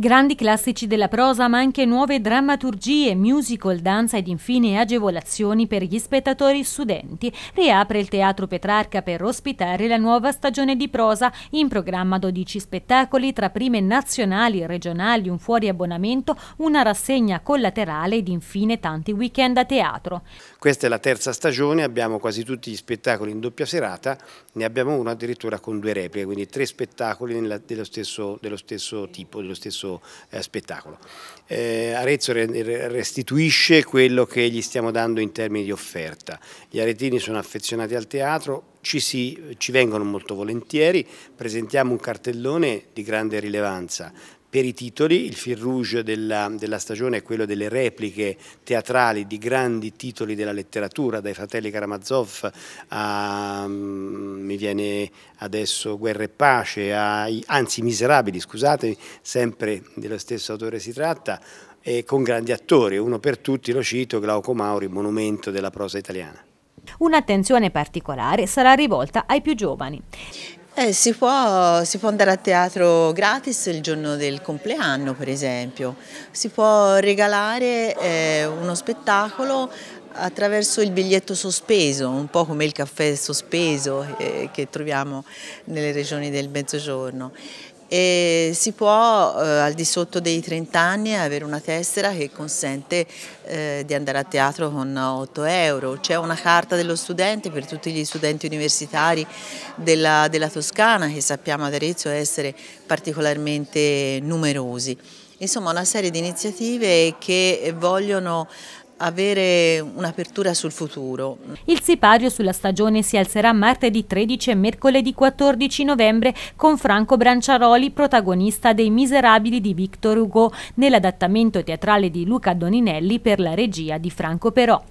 Grandi classici della prosa, ma anche nuove drammaturgie, musical, danza ed infine agevolazioni per gli spettatori studenti. Riapre il Teatro Petrarca per ospitare la nuova stagione di prosa, in programma 12 spettacoli tra prime nazionali, regionali, un fuori abbonamento, una rassegna collaterale ed infine tanti weekend a teatro. Questa è la terza stagione, abbiamo quasi tutti gli spettacoli in doppia serata, ne abbiamo uno addirittura con due repliche, quindi tre spettacoli dello stesso, dello stesso tipo, dello stesso questo eh, spettacolo. Eh, Arezzo re restituisce quello che gli stiamo dando in termini di offerta. Gli aretini sono affezionati al teatro, ci, si, ci vengono molto volentieri, presentiamo un cartellone di grande rilevanza, per i titoli, il fil rouge della, della, stagione è quello delle repliche teatrali di grandi titoli della letteratura, dai fratelli Karamazov a, um, mi viene adesso Guerra e Pace, a, anzi Miserabili, scusatemi, sempre dello stesso autore si tratta, e con grandi attori, uno per tutti lo cito, Glauco Mauri, monumento della prosa italiana. Un'attenzione particolare sarà rivolta ai più giovani. Eh, si, può, si, può, andare a teatro gratis il giorno del compleanno per esempio, si può regalare eh, uno spettacolo attraverso il biglietto sospeso, un po' come il caffè sospeso eh, che troviamo nelle regioni del mezzogiorno e si può eh, al di sotto dei 30 anni avere una tessera che consente eh, di andare a teatro con 8 euro. C'è una carta dello studente per tutti gli studenti universitari della, della Toscana che sappiamo ad Arezzo essere particolarmente numerosi insomma una serie di iniziative che vogliono avere un'apertura sul futuro. Il sipario sulla stagione si alzerà martedì 13 e mercoledì 14 novembre con Franco Branciaroli, protagonista dei Miserabili di Victor Hugo, nell'adattamento teatrale di Luca Doninelli per la regia di Franco Però.